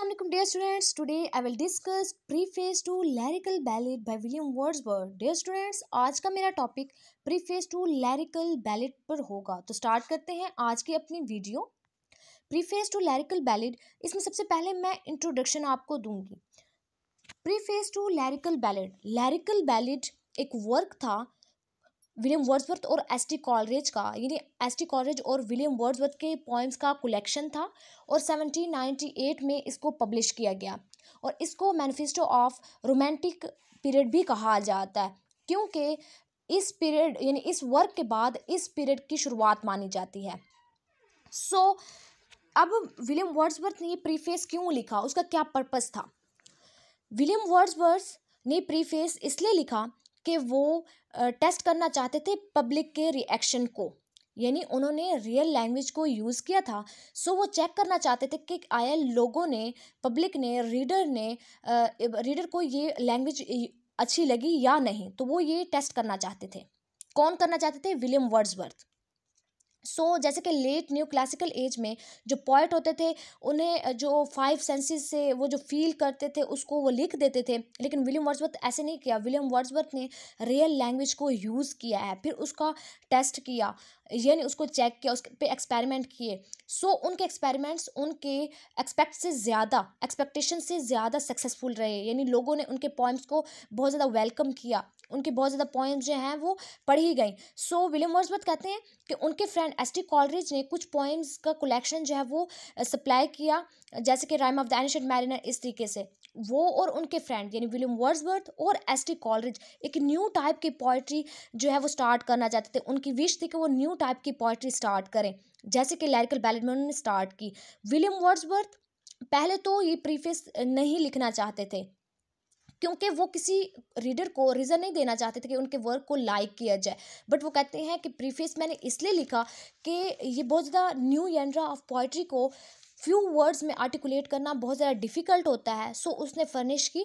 Assalamualaikum dear students today I will discuss preface to lyrical ballad by William Wordsworth dear students आज का मेरा topic preface to lyrical ballad पर होगा तो start करते हैं आज की अपनी video preface to lyrical ballad इसमें सबसे पहले मैं इंट्रोडक्शन आपको दूंगी preface to lyrical ballad lyrical ballad एक वर्क था विलियम वर्ड्सवर्थ और एस टी कॉलरेज का यानी एस टी कॉलरेज और विलियम वर्ड्सवर्थ के पोइम्स का कलेक्शन था और सेवनटीन नाइन्टी एट में इसको पब्लिश किया गया और इसको मैनिफेस्टो ऑफ रोमांटिक पीरियड भी कहा जाता है क्योंकि इस पीरियड यानी इस वर्क के बाद इस पीरियड की शुरुआत मानी जाती है सो so, अब विलियम वर्ड्सवर्थ ने ये प्रीफेस क्यों लिखा उसका क्या पर्पज़ था विलियम वर्ड्सवर्थ ने प्रीफेस इसलिए लिखा कि वो टेस्ट करना चाहते थे पब्लिक के रिएक्शन को यानी उन्होंने रियल लैंग्वेज को यूज़ किया था सो वो चेक करना चाहते थे कि आया लोगों ने पब्लिक ने रीडर ने रीडर को ये लैंग्वेज अच्छी लगी या नहीं तो वो ये टेस्ट करना चाहते थे कौन करना चाहते थे विलियम वर्ड्सवर्थ सो so, जैसे कि लेट न्यू क्लासिकल एज में जो पोइट होते थे उन्हें जो फाइव सेंसेस से वो जो फील करते थे उसको वो लिख देते थे लेकिन विलियम वर्ड्सवर्थ ऐसे नहीं किया विलियम वर्ड्सवर्थ ने रियल लैंग्वेज को यूज़ किया है फिर उसका टेस्ट किया यानी उसको चेक किया उस पर एक्सपेरिमेंट किए सो so, उनके एक्सपेरिमेंट्स उनके एक्सपेक्ट से ज़्यादा एक्सपेक्टेशन से ज़्यादा सक्सेसफुल रहे यानी लोगों ने उनके पॉइंट्स को बहुत ज़्यादा वेलकम किया उनके बहुत ज़्यादा पोएम्स जो हैं वो पढ़ी गई सो विलियम वर्सबर्थ कहते हैं कि उनके फ्रेंड एस टी कॉलरेज ने कुछ पोएम्स का कलेक्शन जो है वो सप्लाई किया जैसे कि rime of the ancient mariner इस तरीके से वो और उनके फ्रेंड यानी विलियम वर्ड्सवर्थ और एस टी कॉलरेज एक न्यू टाइप की पोइट्री जो है वो स्टार्ट करना चाहते थे उनकी विश थी कि वो न्यू टाइप की पोइट्री स्टार्ट करें जैसे कि लैरिकल बैलेट में उन्होंने स्टार्ट की विलियम वर्ड्सबर्थ पहले तो ये प्रीफेस नहीं लिखना चाहते थे क्योंकि वो किसी रीडर को रीज़न नहीं देना चाहते थे कि उनके वर्क को लाइक किया जाए बट वो कहते हैं कि प्रीफेस मैंने इसलिए लिखा कि ये बहुत ज़्यादा न्यू एंड्रा ऑफ पोइट्री को फ्यू वर्ड्स में आर्टिकुलेट करना बहुत ज़्यादा डिफ़िकल्ट होता है सो उसने फर्निश की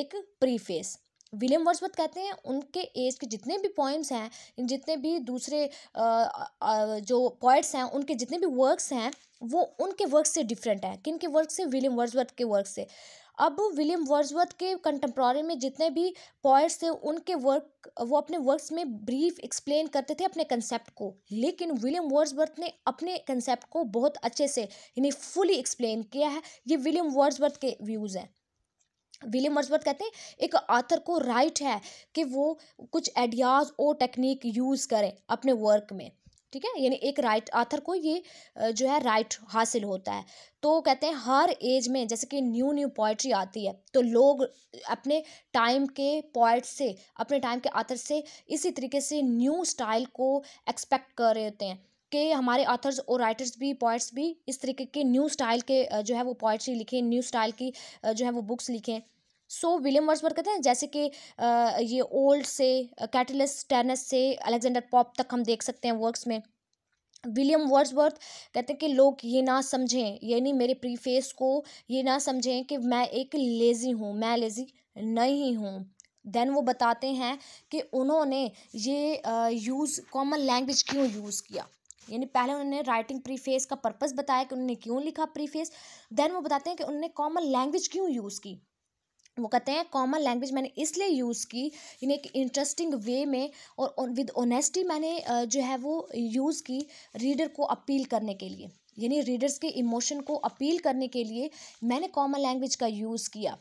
एक प्रीफेस विलियम वर्ड्सवर्थ कहते हैं उनके एज के जितने भी पॉइंट्स हैं जितने भी दूसरे जो पॉइट्स हैं उनके जितने भी वर्क्स हैं वो उनके वर्क से डिफरेंट हैं किन के वर्क से विलियम वर्ड्सवर्थ के वर्क से अब विलियम वर्जवर्थ के कंटेम्प्रोरी में जितने भी पॉइंट्स थे उनके वर्क वो अपने वर्क्स में ब्रीफ एक्सप्लेन करते थे अपने कंसेप्ट को लेकिन विलियम वर्जवर्थ ने अपने कंसेप्ट को बहुत अच्छे से यानी फुली एक्सप्लेन किया है ये विलियम वर्जवर्थ के व्यूज़ हैं विलियम वर्ड्सवर्थ कहते हैं एक आथर को राइट है कि वो कुछ आइडियाज़ और टेक्निक यूज़ करें अपने वर्क में ठीक है यानी एक राइट आथर को ये जो है राइट हासिल होता है तो कहते हैं हर एज में जैसे कि न्यू न्यू पोइट्री आती है तो लोग अपने टाइम के पोइट से अपने टाइम के आथर से इसी तरीके से न्यू स्टाइल को एक्सपेक्ट कर रहे होते हैं कि हमारे ऑथर्स और राइटर्स भी पोइट्स भी इस तरीके के न्यू स्टाइल के जो है वो पोइट्री लिखें न्यू स्टाइल की जो है वो बुक्स लिखें सो विलियम वर्ड्सवर्थ कहते हैं जैसे कि ये ओल्ड से कैटलिस टेनस से अलेक्जेंडर पॉप तक हम देख सकते हैं वर्क्स में विलियम वर्ड्सवर्थ कहते हैं कि लोग ये ना समझें यानी मेरे प्रीफेस को ये ना समझें कि मैं एक लेज़ी हूँ मैं लेज़ी नहीं हूँ देन वो बताते हैं कि उन्होंने ये यूज़ कॉमन लैंग्वेज क्यों यूज़ किया यानी पहले उन्होंने राइटिंग प्रीफेस का पर्पस बताया कि उन्होंने क्यों लिखा प्रीफेस देन वो बताते हैं कि उन्होंने कॉमन लैंग्वेज क्यों यूज़ की वो कहते हैं कॉमन लैंग्वेज मैंने इसलिए यूज़ की इन एक इंटरेस्टिंग वे में और विद ऑनेस्टी मैंने जो है वो यूज़ की रीडर को अपील करने के लिए यानी रीडर्स के इमोशन को अपील करने के लिए मैंने कॉमन लैंग्वेज का यूज़ किया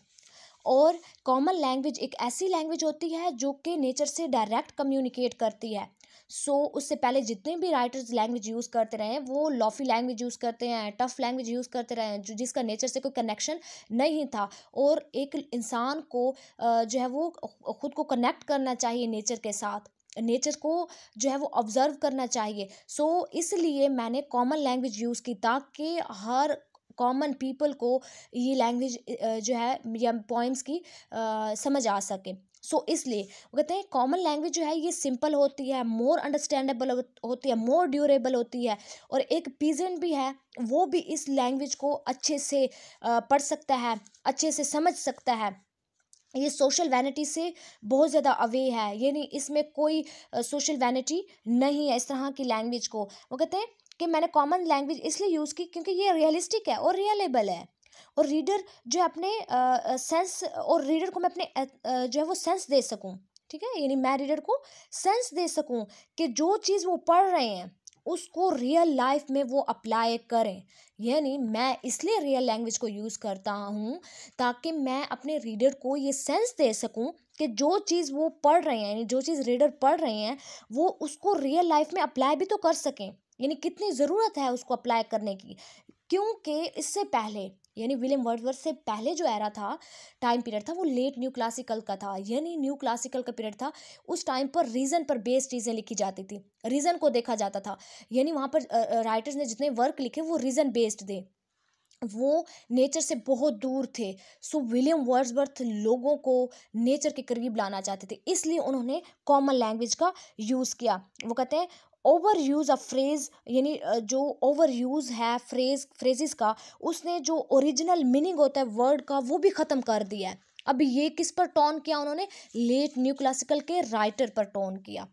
और कॉमन लैंग्वेज एक ऐसी लैंग्वेज होती है जो कि नेचर से डायरेक्ट कम्युनिकेट करती है सो so, उससे पहले जितने भी राइटर्स लैंग्वेज यूज़ करते रहे हैं वो लॉफी लैंग्वेज यूज़ करते हैं टफ लैंग्वेज यूज़ करते रहे हैं जो जिसका नेचर से कोई कनेक्शन नहीं था और एक इंसान को जो है वो खुद को कनेक्ट करना चाहिए नेचर के साथ नेचर को जो है वो ऑब्ज़र्व करना चाहिए सो so, इसलिए मैंने कॉमन लैंग्वेज यूज़ की ताकि हर कॉमन पीपल को ये लैंग्वेज जो है या पोइम्स की समझ आ सके सो so, इसलिए वो कहते हैं कॉमन लैंग्वेज जो है ये सिंपल होती है मोर अंडरस्टैंडेबल होती है मोर ड्यूरेबल होती है और एक पीजेंट भी है वो भी इस लैंग्वेज को अच्छे से पढ़ सकता है अच्छे से समझ सकता है ये सोशल वैनिटी से बहुत ज़्यादा अवे है यानी इसमें कोई सोशल वैनिटी नहीं है इस तरह की लैंग्वेज को वो कहते हैं कि मैंने कॉमन लैंग्वेज इसलिए यूज़ की क्योंकि ये रियलिस्टिक है और रियलेबल है और रीडर जो है अपने सेंस और रीडर को मैं अपने जो है वो सेंस दे सकूँ ठीक है यानी मैं रीडर को सेंस दे सकूँ कि जो चीज़ वो पढ़ रहे हैं उसको रियल लाइफ में वो अप्लाई करें यानी मैं इसलिए रियल लैंग्वेज को यूज़ करता हूँ ताकि मैं अपने रीडर को ये सेंस दे सकूँ कि जो चीज़ वो पढ़ रहे हैं यानी जो चीज़ रीडर पढ़ रहे हैं वो उसको रियल लाइफ में अप्लाई भी तो कर सकें यानी कितनी ज़रूरत है उसको अप्लाई करने की क्योंकि इससे पहले यानी विलियम वर्डवर्थ से पहले जो एरा था टाइम पीरियड था वो लेट न्यू क्लासिकल का था यानी न्यू क्लासिकल का पीरियड था उस टाइम पर रीज़न पर बेस्ड चीज़ें लिखी जाती थी रीज़न को देखा जाता था यानी वहाँ पर राइटर्स ने जितने वर्क लिखे वो रीज़न बेस्ड दें वो नेचर से बहुत दूर थे सो विलियम वर्ड्सवर्थ लोगों को नेचर के करीब लाना चाहते थे इसलिए उन्होंने कॉमन लैंग्वेज का यूज़ किया वो कहते हैं ओवर यूज़ ऑफ फ्रेज़ यानी जो ओवर यूज़ है फ्रेज फ्रेजिस का उसने जो ओरिजिनल मीनिंग होता है वर्ड का वो भी ख़त्म कर दिया है अब ये किस पर टोन किया उन्होंने लेट न्यू क्लासिकल के राइटर पर टोन किया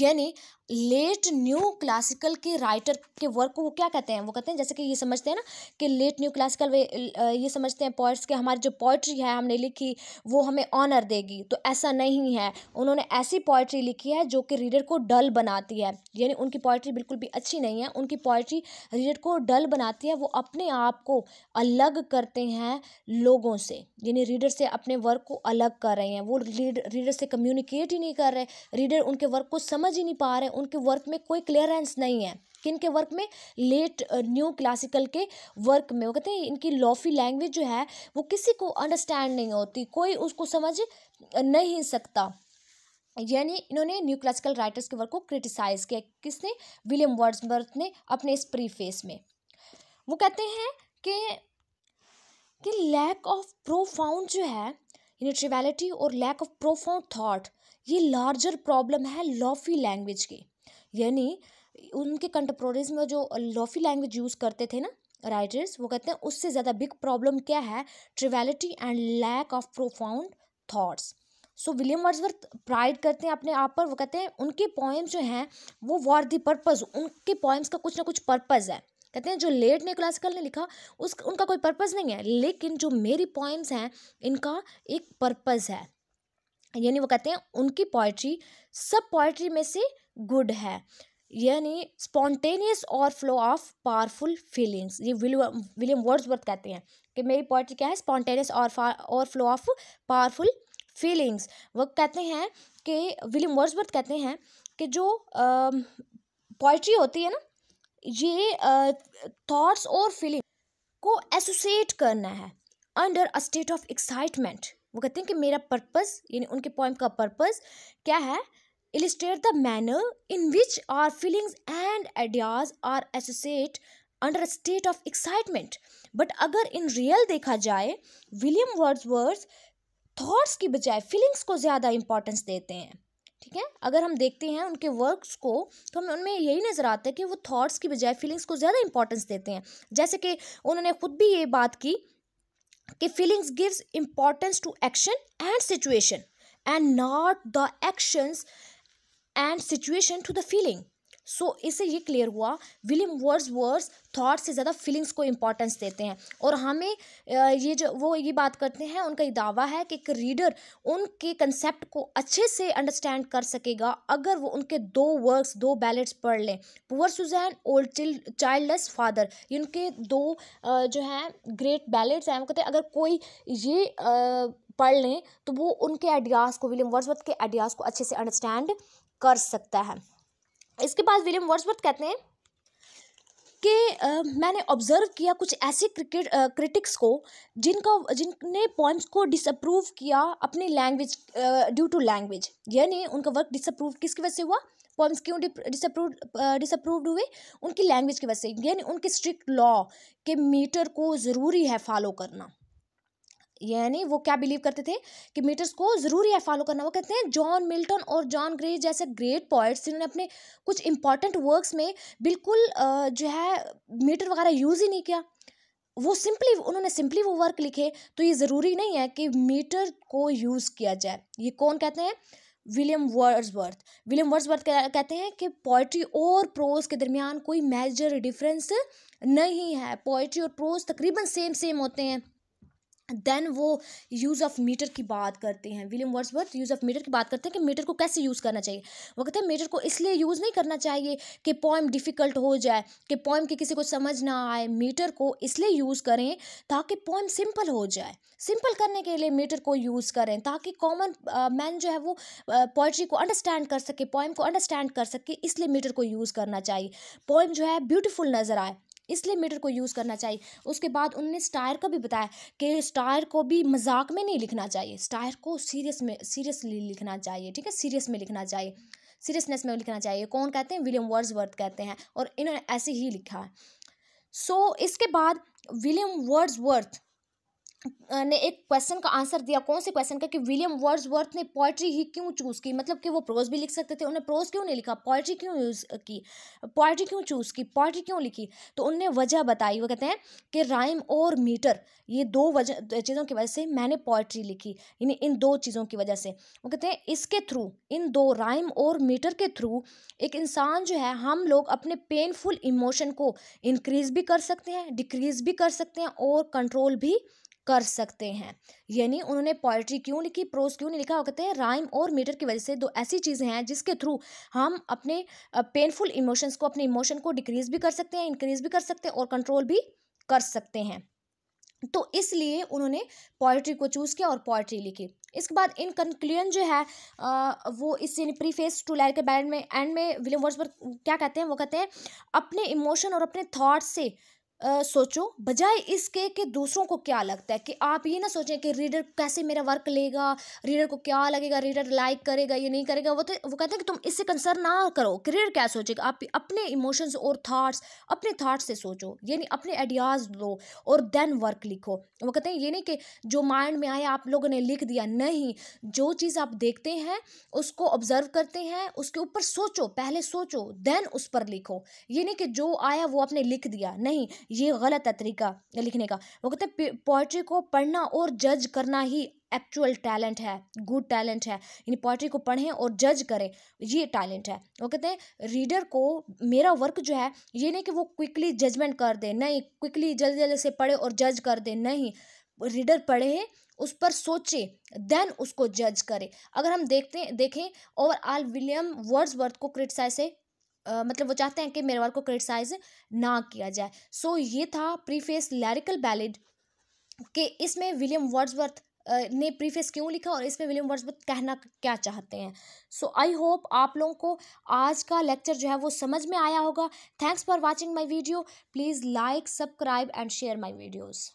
यानी लेट न्यू क्लासिकल के राइटर के वर्क को वो क्या कहते हैं वो कहते हैं जैसे कि ये समझते हैं ना कि लेट न्यू क्लासिकल वे ये समझते हैं पोइट्स के हमारी जो पोइट्री है हमने लिखी वो हमें ऑनर देगी तो ऐसा नहीं है उन्होंने ऐसी पोइट्री लिखी है जो कि रीडर को डल बनाती है यानी उनकी पोइट्री बिल्कुल भी अच्छी नहीं है उनकी पोइट्री रीडर को डल बनाती है वो अपने आप को अलग करते हैं लोगों से यानी रीडर से अपने वर्क को अलग कर रहे हैं वो रीडर से कम्युनिकेट ही नहीं कर रहे रीडर उनके वर्क कुछ समझ ही नहीं पा रहे उनके वर्क में कोई क्लियरेंस नहीं है किन के वर्क में लेट न्यू क्लासिकल के वर्क में वो कहते हैं इनकी लॉफी लैंग्वेज जो है वो किसी को अंडरस्टैंड नहीं होती कोई उसको समझ नहीं सकता यानी इन्होंने न्यू क्लासिकल राइटर्स के वर्क को क्रिटिसाइज़ किया किसने विलियम वर्ड्सबर्थ ने अपने इस प्रीफेस में वो कहते हैं कि कि लैक ऑफ प्रोफाउंड जो है इन और लैक ऑफ प्रोफाउंड थाट ये लार्जर प्रॉब्लम है लॉफी लैंग्वेज की यानी उनके कंटेम्प्रोरीज में जो लॉफी लैंग्वेज यूज़ करते थे ना राइटर्स वो कहते हैं उससे ज़्यादा बिग प्रॉब्लम क्या है triviality and lack of profound thoughts so William Wordsworth pride करते हैं अपने आप पर वो कहते हैं उनके पोएम्स जो हैं वो वॉर दी पर्पज़ उनके पोएम्स का कुछ ना कुछ पर्पज़ है कहते हैं जो लेट ने क्लासिकल ने लिखा उस उनका कोई पर्पज़ नहीं है लेकिन जो मेरी पोएम्स हैं इनका एक पर्पज़ है यानी वो कहते हैं उनकी पोइट्री सब पोइट्री में से गुड है यानी spontaneous overflow of powerful feelings ये विलियम वर्थ कहते हैं कि मेरी पोइट्री क्या है स्पॉन्टेनियस और और फ्लो ऑफ पावरफुल फीलिंग्स वो कहते हैं कि विलियम वर्थ कहते हैं कि जो पोइट्री होती है ना ये थॉट्स और फीलिंग को एसोसिएट करना है under a state of excitement वो कहते हैं कि मेरा पर्पस यानी उनके पोइम का पर्पस क्या है illustrate the manner in which our feelings and ideas are associate under a state of excitement but अगर इन रियल देखा जाए विलियम वर्ड्स वर्ड्स थॉट्स की बजाय फीलिंग्स को ज़्यादा इंपॉर्टेंस देते हैं ठीक है अगर हम देखते हैं उनके वर्क्स को तो हमें उनमें यही नज़र आता है कि वो थॉट्स की बजाय फीलिंग्स को ज़्यादा इंपॉर्टेंस देते हैं जैसे कि उन्होंने खुद भी ये बात की कि feelings gives importance to action and situation and not the actions and situation to the feeling so so, इससे ये क्लियर हुआ विलियम वर्ड्स वर्ड्स थाट्स से ज़्यादा फीलिंग्स को इम्पॉर्टेंस देते हैं और हमें ये जो वो ये बात करते हैं उनका ये दावा है कि एक रीडर उनके कंसेप्ट को अच्छे से अंडरस्टैंड कर सकेगा अगर वो उनके दो वर्क्स दो बैलेट्स पढ़ लें poor Susan old childless father ये उनके दो जो हैं ग्रेट बैलेट्स हैं वो कहते हैं अगर कोई ये पढ़ लें तो वो उनके आइडियाज़ को विलियम वर्ड्सवर्थ के आइडियाज़ को अच्छे से अंडरस्टैंड कर सकता है इसके बाद विलियम वर्ड्सवर्थ कहते हैं कि मैंने ऑब्जर्व किया कुछ ऐसे क्रिकेट क्रिटिक्स को जिनका जिनने पॉइंट्स को डिसअप्रूव किया अपनी लैंग्वेज ड्यू टू लैंग्वेज यानी उनका वर्क डिसअप्रूव किसकी वजह से हुआ पॉइंट्स क्यों डिसअप्रूव डिसअप्रूव्ड हुए उनकी लैंग्वेज की वजह से यानी उनके स्ट्रिक्ट लॉ के मीटर को ज़रूरी है फॉलो करना यानी वो क्या बिलीव करते थे कि मीटर्स को ज़रूरी है फॉलो करना वो कहते हैं जॉन मिल्टन और जॉन ग्रे जैसे ग्रेट पॉइंट्स जिन्होंने अपने कुछ इंपॉर्टेंट वर्क्स में बिल्कुल जो है मीटर वगैरह यूज़ ही नहीं किया वो सिंपली उन्होंने सिंपली वो वर्क लिखे तो ये ज़रूरी नहीं है कि मीटर को यूज़ किया जाए ये कौन कहते हैं विलियम वर्ड्सवर्थ विलियम वर्ड्सवर्थ कहते हैं कि पोइट्री और प्रोज के दरमियान कोई मेजर डिफरेंस नहीं है पोइट्री और प्रोज तकरीबन सेम सेम होते हैं देन वो यूज़ ऑफ मीटर की बात करते हैं William Worth use of metre की बात करते हैं कि मीटर को कैसे यूज़ करना चाहिए वो कहते हैं मीटर को इसलिए यूज़ नहीं करना चाहिए कि पोइम डिफ़िकल्ट हो जाए कि पोइम की किसी को समझ ना आए मीटर को इसलिए यूज़ करें ताकि पोइम सिंपल हो जाए सिंपल करने के लिए मीटर को यूज़ करें ताकि कॉमन मैन जो है वो पोइट्री को अंडरस्टैंड कर सके पोइम को अंडरस्टैंड कर सके इसलिए मीटर को यूज़ करना चाहिए पोइम जो है ब्यूटीफुल नज़र आए इसलिए मीटर को यूज़ करना चाहिए उसके बाद उन्होंने स्टायर का भी बताया कि स्टायर को भी मजाक में नहीं लिखना चाहिए स्टायर को सीरियस में सीरियसली लिखना चाहिए ठीक है सीरियस में लिखना चाहिए सीरियसनेस में लिखना चाहिए कौन कहते हैं विलियम वर्ड्स कहते हैं और इन्होंने ऐसे ही लिखा है सो so, इसके बाद विलियम वर्ड्स ने एक क्वेश्चन का आंसर दिया कौन से क्वेश्चन का कि विलियम वर्ड्स ने पोइट्री ही क्यों चूज़ की मतलब कि वो प्रोज भी लिख सकते थे उन्हें प्रोज क्यों नहीं लिखा पोइट्री क्यों यूज़ की पोइट्री क्यों चूज़ की पोइट्री क्यों लिखी तो उनने वजह बताई वो कहते हैं कि राइम और मीटर ये दो वजह चीज़ों की वजह से मैंने पोइट्री लिखी यानी इन दो चीज़ों की वजह से वो कहते हैं इसके थ्रू इन दो राइम और मीटर के थ्रू एक इंसान जो है हम लोग अपने पेनफुल इमोशन को इनक्रीज़ भी कर सकते हैं डिक्रीज़ भी कर सकते हैं और कंट्रोल भी कर सकते हैं यानी उन्होंने पोइट्री क्यों लिखी प्रोज क्यों नहीं लिखा वो कहते हैं राइम और मीटर की वजह से दो ऐसी चीज़ें हैं जिसके थ्रू हम अपने पेनफुल इमोशंस को अपने इमोशन को डिक्रीज भी कर सकते हैं इंक्रीज भी कर सकते हैं और कंट्रोल भी कर सकते हैं तो इसलिए उन्होंने पोइट्री को चूज़ किया और पोइट्री लिखी इसके बाद इन कंक्लूजन जो है आ, वो इस प्रीफेस टू लाइर के बैंड में एंड में विलियम वर्ड्सवर्थ क्या कहते हैं वो कहते हैं अपने इमोशन और अपने थॉट्स से आ, सोचो बजाय इसके कि दूसरों को क्या लगता है कि आप ये ना सोचें कि रीडर कैसे मेरा वर्क लेगा रीडर को क्या लगेगा रीडर लाइक करेगा ये नहीं करेगा वो तो वो कहते हैं कि तुम इससे कंसर्न ना करो कि रीडर क्या सोचेगा आप अपने इमोशंस और थाट्स अपने थाट्स से सोचो यानी अपने आइडियाज़ दो और देन वर्क लिखो वो कहते हैं ये नहीं कि जो माइंड में आया आप लोगों ने लिख दिया नहीं जो चीज़ आप देखते हैं उसको ऑब्जर्व करते हैं उसके ऊपर सोचो पहले सोचो देन उस पर लिखो ये नहीं कि जो आया वो आपने लिख दिया नहीं ये गलत है तरीका लिखने का वो कहते हैं पोइट्री को पढ़ना और जज करना ही एक्चुअल टैलेंट है गुड टैलेंट है यानी पोइट्री को पढ़ें और जज करें ये टैलेंट है वो कहते हैं रीडर को मेरा वर्क जो है ये नहीं कि वो क्विकली जजमेंट कर दे नहीं क्विकली जल्दी जल्दी से पढ़े और जज कर दे नहीं रीडर पढ़े उस पर सोचे देन उसको जज करे अगर हम देखते देखें ओवरऑल विलियम वर्ड्सवर्थ को क्रिटिसाइज से आ, मतलब वो चाहते हैं कि मेरे मेरवाल को क्रिटिसाइज ना किया जाए सो so, ये था प्रीफेस लैरिकल बैलेड कि इसमें विलियम वर्ड्सवर्थ ने प्रीफेस क्यों लिखा और इसमें विलियम वर्ड्सवर्थ कहना क्या चाहते हैं सो आई होप आप लोगों को आज का लेक्चर जो है वो समझ में आया होगा thanks for watching my video please like subscribe and share my videos